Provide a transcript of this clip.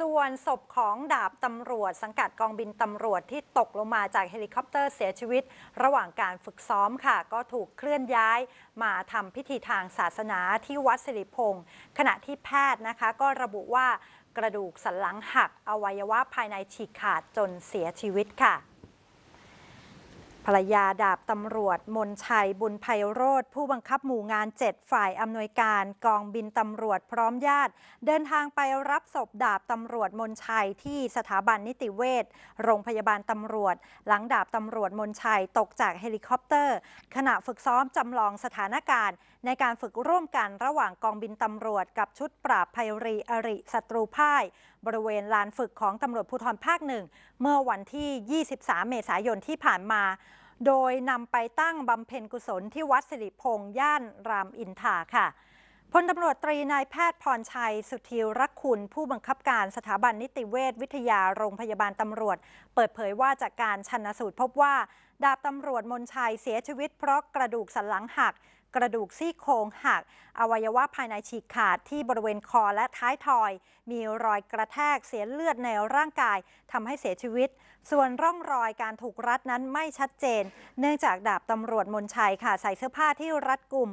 ส่วนศพของดาบตำรวจสังกัดกองบินตำรวจที่ตกลงมาจากเฮลิคอปเตอร์เสียชีวิต ระหว่างการฝึกซ้อมค่ะ ก็ถูกเคลื่อนย้ายมาทำพิธีทางศาสนาที่วัดสิริพงศ์ขณะที่แพทย์นะคะ ก็ระบุว่ากระดูกสันหลังหักอวัยวะภายในฉีกขาดจนเสียชีวิตค่ะภรรยาดาบตำรวจมนชัยบุญภัยโรธผู้บังคับหมู่งาน7ฝ่ายอำนวยการกองบินตำรวจพร้อมญาติ เดินทางไปรับศพดาบตำรวจมนชัยที่สถาบันนิติเวชโรงพยาบาลตำรวจ หลังดาบตำรวจมนชัยตกจากเฮลิคอปเตอร์ ขณะฝึกซ้อมจำลองสถานการณ์ ในการฝึกร่วมกันระหว่างกองบินตำรวจกับชุดปราบภัยรีอริศัตรูพ่ายบริเวณลานฝึกของตำรวจภูธรภาคหนึ่งเมื่อวันที่ 23 เมษายนที่ผ่านมา โดยนำไปตั้งบำเพ็ญกุศลที่วัดสิริพงษ์ย่านรามอินทาค่ะพลตำรวจตรีนายแพทย์พรชัย สุทิรักคุณผู้บังคับการสถาบันนิติเวชวิทยาโรงพยาบาลตำรวจ เปิดเผยว่าจากการชันสูตรพบว่าดาบตำรวจมนชัยเสียชีวิตเพราะกระดูกสันหลังหัก กระดูกซี่โครงหัก อวัยวะภายในฉีกขาดที่บริเวณคอและท้ายทอย มีรอยกระแทกเสียเลือดในร่างกายทำให้เสียชีวิต ส่วนร่องรอยการถูกรัดนั้นไม่ชัดเจน เนื่องจากดาบตำรวจมนชัยค่ะใส่เสื้อผ้าที่รัดกลุ่ม